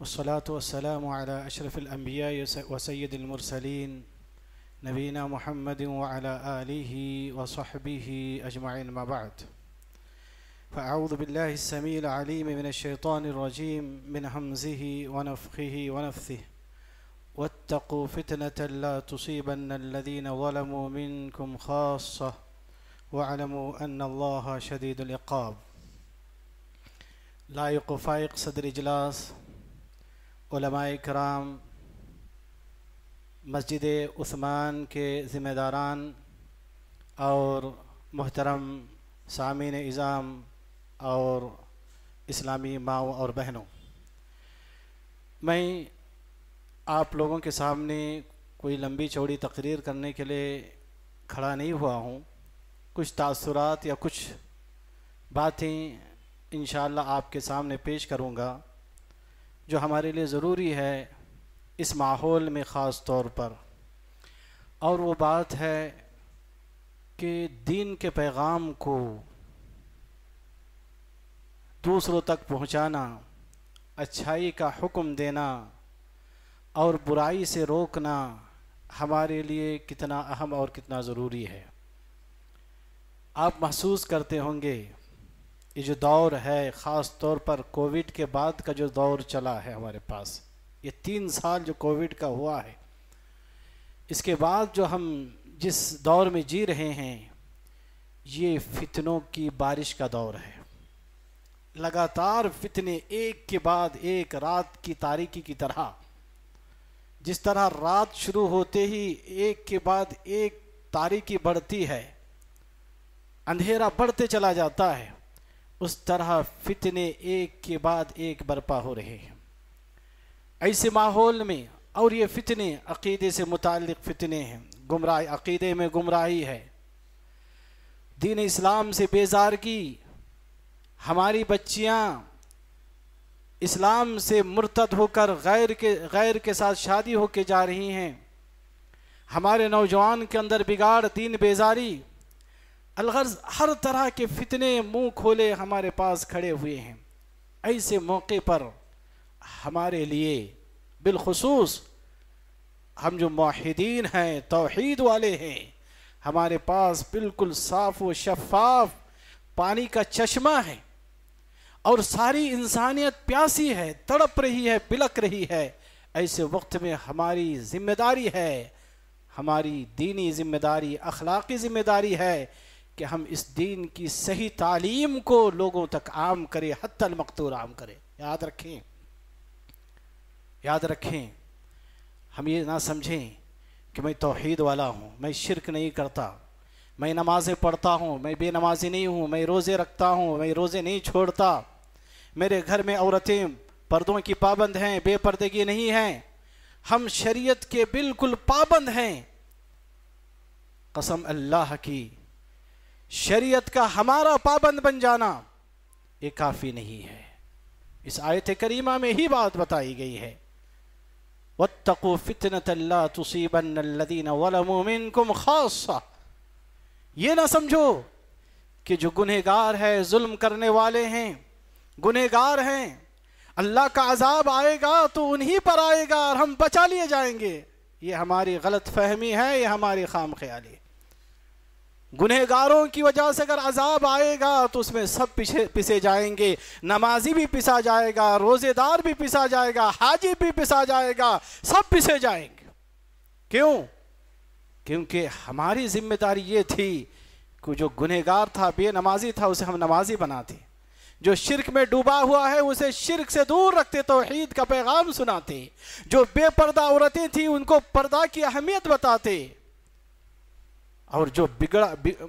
والصلاة والسلام على أشرف الأنبياء وسيد المرسلين نبينا محمد وعلى آله وصحبه أجمعين ما بعد فأعوذ بالله السميع العليم من الشيطان الرجيم من همزه ونفخه ونفثه واتقوا فتنة لا تصيبن الذين ظلموا منكم خاصة واعلموا أن الله شديد العقاب لا يقفايق صدر إجلاس علماء کرام مسجد عثمان کے ذمہ داران اور محترم سامعین اظام اور اسلامی ماؤں اور بہنوں میں آپ لوگوں کے سامنے کوئی لمبی چوڑی تقریر کرنے کے لیے کھڑا نہیں ہوا ہوں کچھ تاثرات یا کچھ باتیں انشاءاللہ آپ کے سامنے پیش کروں گا جو ہمارے لیے ضروری ہے اس ماحول میں خاص طور پر اور وہ بات ہے کہ دین کے پیغام کو دوسروں تک پہنچانا اچھائی کا حکم دینا اور برائی سے روکنا ہمارے لیے کتنا اہم اور کتنا ضروری ہے آپ محسوس کرتے ہوں گے یہ جو دور ہے خاص طور پر کووڈ کے بعد کا جو دور چلا ہے ہمارے پاس یہ تین سال جو کووڈ کا ہوا ہے اس کے بعد جو ہم جس دور میں جی رہے ہیں یہ فتنوں کی بارش کا دور ہے لگاتار فتنے ایک کے بعد ایک رات کی تاریکی کی طرح جس طرح رات شروع ہوتے ہی ایک کے بعد ایک تاریکی بڑھتی ہے اندھیرا بڑھتے چلا جاتا ہے اس طرح فتنے ایک کے بعد ایک برپا ہو رہے ہیں ایسے ماحول میں اور یہ فتنے عقیدے سے متعلق فتنے ہیں گمراہ عقیدے میں گمراہی ہے دین اسلام سے بیزارگی ہماری بچیاں اسلام سے مرتد ہو کر غیر کے غیر کے ساتھ شادی ہو کے جا رہی ہیں ہمارے نوجوان کے اندر بگاڑ دین بیزاری الغرض ہر طرح کے فتنے منہ کھولے ہمارے پاس کھڑے ہوئے ہیں ایسے موقع پر ہمارے لیے بالخصوص ہم جو معاہدین ہیں توحید والے ہیں ہمارے پاس بالکل صاف و شفاف پانی کا چشمہ ہے اور ساری انسانیت پیاسی ہے تڑپ رہی ہے پلک رہی ہے ایسے وقت میں ہماری ذمہ داری ہے ہماری دینی ذمہ داری اخلاقی ذمہ داری ہے کہ ہم اس دین کی صحیح تعلیم کو لوگوں تک عام کریں حتی المقتور عام کریں یاد رکھیں یاد رکھیں ہم یہ نہ سمجھیں کہ میں توحید والا ہوں میں شرک نہیں کرتا میں نمازیں پڑھتا ہوں میں بے نمازی نہیں ہوں میں روزے رکھتا ہوں میں روزے نہیں چھوڑتا میرے گھر میں عورتیں پردوں کی پابند ہیں بے پردگی نہیں ہیں ہم شریعت کے بالکل پابند ہیں قسم اللہ کی شریعت کا ہمارا پابند بن جانا یہ کافی نہیں ہے اس آیت کریمہ میں ہی بات بتائی گئی ہے وَاتَّقُوا فِتْنَةَ اللَّا تُصِيبَنَّ الَّذِينَ وَلَمُوا مِنْكُمْ کم یہ نہ سمجھو کہ جو گنہ گار ہے ظلم کرنے والے ہیں گنہ گار ہیں اللہ کا عذاب آئے گا تو انہی پر آئے گا اور ہم بچا لیے جائیں گے یہ ہماری غلط فہمی ہے یہ ہماری خام خیالی ہے گنہ گاروں کی وجہ سے اگر عذاب آئے گا تو اس میں سب پسے پسے جائیں گے نمازی بھی پسا جائے گا روزے دار بھی پسا جائے گا حاجی بھی پسا جائے گا سب پسے جائیں گے کیوں کیونکہ ہماری ذمہ داری یہ تھی کہ جو گنہ گار تھا بے نمازی تھا اسے ہم نمازی بناتے جو شرک میں ڈوبا ہوا ہے اسے شرک سے دور رکھتے توحید کا پیغام سناتے جو بے پردہ عورتیں تھیں ان کو پردہ کی اہمیت بتاتے اور جو بگڑا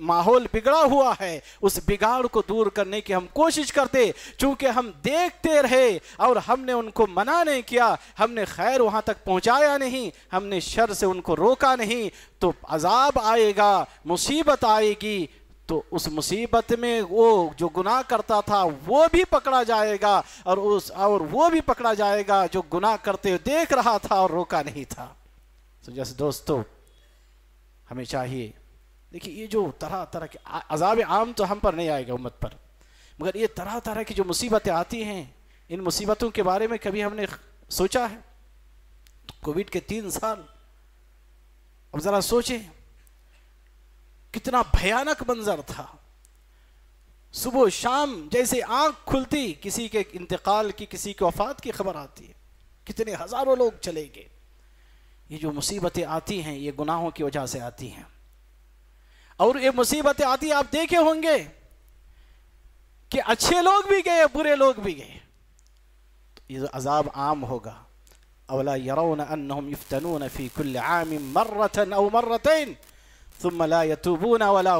ماحول بگڑا ہوا ہے اس بگاڑ کو دور کرنے کی ہم کوشش کرتے چونکہ ہم دیکھتے رہے اور ہم نے ان کو منع نہیں کیا ہم نے خیر وہاں تک پہنچایا نہیں ہم نے شر سے ان کو روکا نہیں تو عذاب آئے گا مصیبت آئے گی تو اس مصیبت میں وہ جو گناہ کرتا تھا وہ بھی پکڑا جائے گا اور اس اور وہ بھی پکڑا جائے گا جو گناہ کرتے دیکھ رہا تھا اور روکا نہیں تھا تو جیسے دوستو ہمیں چاہیے دیکھیے یہ جو طرح طرح کے عذاب عام تو ہم پر نہیں آئے گا امت پر مگر یہ طرح طرح کی جو مصیبتیں آتی ہیں ان مصیبتوں کے بارے میں کبھی ہم نے سوچا ہے کووڈ کے تین سال اب ذرا سوچیں کتنا بھیانک منظر تھا صبح و شام جیسے آنکھ کھلتی کسی کے انتقال کی کسی کے وفات کی خبر آتی ہے کتنے ہزاروں لوگ چلے گئے یہ جو مصیبتیں آتی ہیں یہ گناہوں کی وجہ سے آتی ہیں اور یہ مصیبتیں آتی آپ دیکھے ہوں گے کہ اچھے لوگ بھی گئے برے لوگ بھی گئے یہ عذاب عام ہوگا اولا عام او ثم لا ولا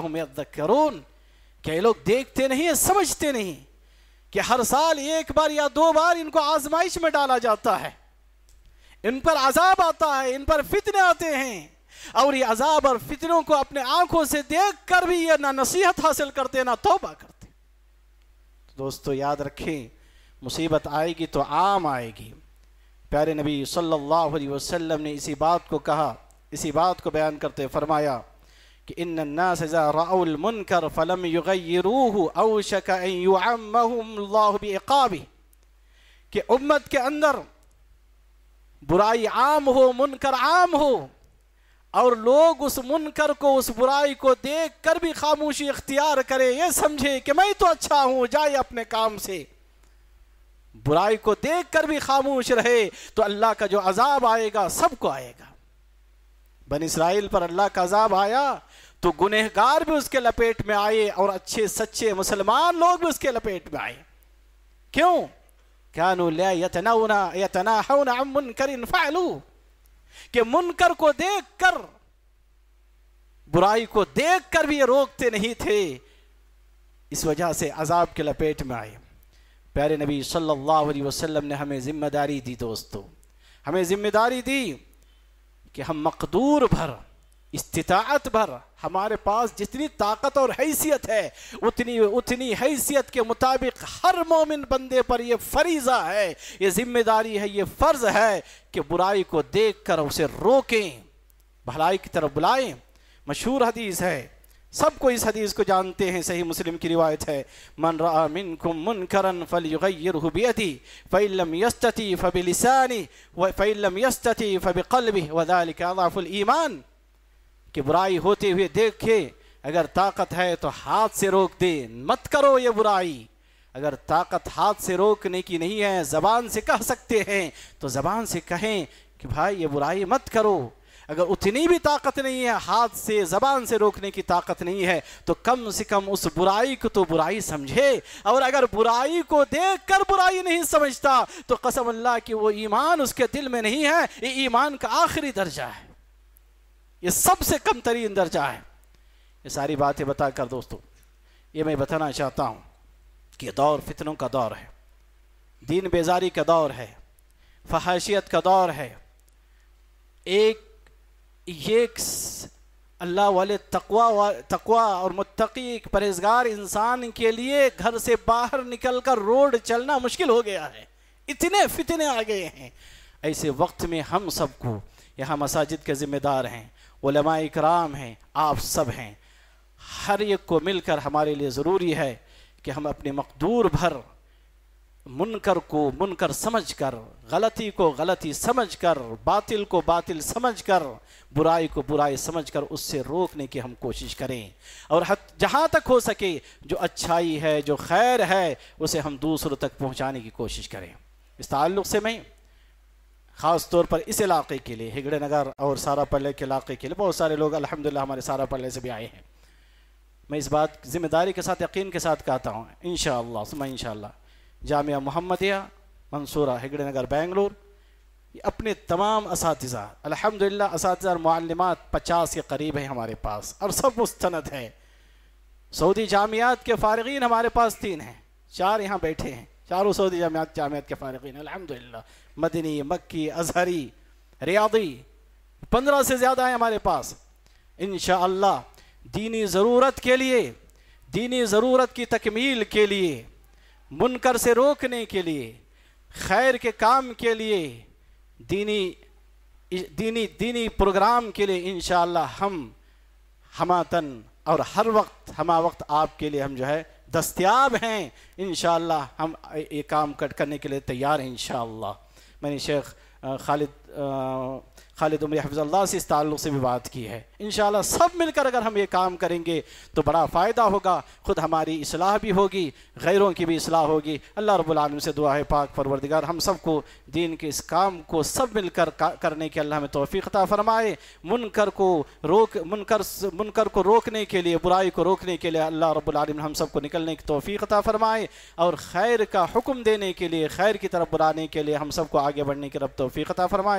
کہ یہ لوگ دیکھتے نہیں سمجھتے نہیں کہ ہر سال ایک بار یا دو بار ان کو آزمائش میں ڈالا جاتا ہے ان پر عذاب آتا ہے ان پر فتنے آتے ہیں اور یہ عذاب اور فطروں کو اپنے آنکھوں سے دیکھ کر بھی یہ نہ نصیحت حاصل کرتے نہ توبہ کرتے دوستو یاد رکھیں مصیبت آئے گی تو عام آئے گی پیارے نبی صلی اللہ علیہ وسلم نے اسی بات کو کہا اسی بات کو بیان کرتے فرمایا کہ ان ان الناس اذا المنکر فلم کہ امت کے اندر برائی عام ہو منکر عام ہو اور لوگ اس منکر کو اس برائی کو دیکھ کر بھی خاموشی اختیار کرے یہ سمجھے کہ میں تو اچھا ہوں جائے اپنے کام سے برائی کو دیکھ کر بھی خاموش رہے تو اللہ کا جو عذاب آئے گا سب کو آئے گا بن اسرائیل پر اللہ کا عذاب آیا تو گنہگار بھی اس کے لپیٹ میں آئے اور اچھے سچے مسلمان لوگ بھی اس کے لپیٹ میں آئے کیوں کانو لا یتناونا من عن منکر فعلو کہ منکر کو دیکھ کر برائی کو دیکھ کر بھی یہ روکتے نہیں تھے اس وجہ سے عذاب کے لپیٹ میں آئے پیارے نبی صلی اللہ علیہ وسلم نے ہمیں ذمہ داری دی دوستو ہمیں ذمہ داری دی کہ ہم مقدور بھر استطاعت بھر ہمارے پاس جتنی طاقت اور حیثیت ہے اتنی اتنی حیثیت کے مطابق ہر مومن بندے پر یہ فریضہ ہے یہ ذمہ داری ہے یہ فرض ہے کہ برائی کو دیکھ کر اسے روکیں بھلائی کی طرف بلائیں مشہور حدیث ہے سب کو اس حدیث کو جانتے ہیں صحیح مسلم کی روایت ہے من را منکم منکرن فلیغیرہ بیدی فإن لم یستی فبلسانی لسانی لم فعلم یستتی وذلك اضعف الایمان کہ برائی ہوتے ہوئے دیکھے اگر طاقت ہے تو ہاتھ سے روک دے مت کرو یہ برائی اگر طاقت ہاتھ سے روکنے کی نہیں ہے زبان سے کہہ سکتے ہیں تو زبان سے کہیں کہ بھائی یہ برائی مت کرو اگر اتنی بھی طاقت نہیں ہے ہاتھ سے زبان سے روکنے کی طاقت نہیں ہے تو کم سے کم اس برائی کو تو برائی سمجھے اور اگر برائی کو دیکھ کر برائی نہیں سمجھتا تو قسم اللہ کہ وہ ایمان اس کے دل میں نہیں ہے یہ ایمان کا آخری درجہ ہے یہ سب سے کم ترین درجہ ہے یہ ساری باتیں بتا کر دوستو یہ میں بتانا چاہتا ہوں کہ دور فتنوں کا دور ہے دین بیزاری کا دور ہے فحاشیت کا دور ہے ایک ایک اللہ والے تقوا تقوا اور پرہیزگار انسان کے لیے گھر سے باہر نکل کر روڈ چلنا مشکل ہو گیا ہے اتنے فتنے آ گئے ہیں ایسے وقت میں ہم سب کو یہاں مساجد کے ذمہ دار ہیں علماء اکرام ہیں آپ سب ہیں ہر ایک کو مل کر ہمارے لیے ضروری ہے کہ ہم اپنے مقدور بھر منکر کو منکر سمجھ کر غلطی کو غلطی سمجھ کر باطل کو باطل سمجھ کر برائی کو برائی سمجھ کر اس سے روکنے کی ہم کوشش کریں اور جہاں تک ہو سکے جو اچھائی ہے جو خیر ہے اسے ہم دوسروں تک پہنچانے کی کوشش کریں اس تعلق سے میں خاص طور پر اس علاقے کے لیے ہگڑے نگر اور سارا پلے کے علاقے کے لیے بہت سارے لوگ الحمدللہ ہمارے سارا پلے سے بھی آئے ہیں میں اس بات ذمہ داری کے ساتھ یقین کے ساتھ کہتا ہوں انشاءاللہ شاء اللہ جامعہ محمدیہ منصورہ ہگڑے نگر بینگلور یہ اپنے تمام اساتذہ الحمدللہ اساتذہ اور معلمات پچاس کے قریب ہیں ہمارے پاس اور سب مستند ہیں سعودی جامعات کے فارغین ہمارے پاس تین ہیں چار یہاں بیٹھے ہیں چاروں سعودی جامعات جامعات کے فارغین الحمدللہ مدنی مکی اظہری ریاضی پندرہ سے زیادہ ہیں ہمارے پاس انشاءاللہ دینی ضرورت کے لیے دینی ضرورت کی تکمیل کے لیے منکر سے روکنے کے لیے خیر کے کام کے لیے دینی دینی دینی پروگرام کے لیے انشاءاللہ ہم ہماتن اور ہر وقت ہما وقت آپ کے لیے ہم جو ہے دستیاب ہیں انشاءاللہ ہم یہ کام کٹ کرنے کے لیے تیار ہیں انشاءاللہ میں نے شیخ خالد خالد عمر حفظ اللہ سے اس تعلق سے بھی بات کی ہے انشاءاللہ سب مل کر اگر ہم یہ کام کریں گے تو بڑا فائدہ ہوگا خود ہماری اصلاح بھی ہوگی غیروں کی بھی اصلاح ہوگی اللہ رب العالم سے دعا ہے پاک فروردگار ہم سب کو دین کے اس کام کو سب مل کر کرنے کے اللہ ہمیں توفیق عطا فرمائے منکر کو روک منکر منکر کو روکنے کے لیے برائی کو روکنے کے لیے اللہ رب العالم ہم سب کو نکلنے کی عطا فرمائے اور خیر کا حکم دینے کے لیے خیر کی طرف بلانے کے لیے ہم سب کو آگے بڑھنے کی توفیق عطا فرمائے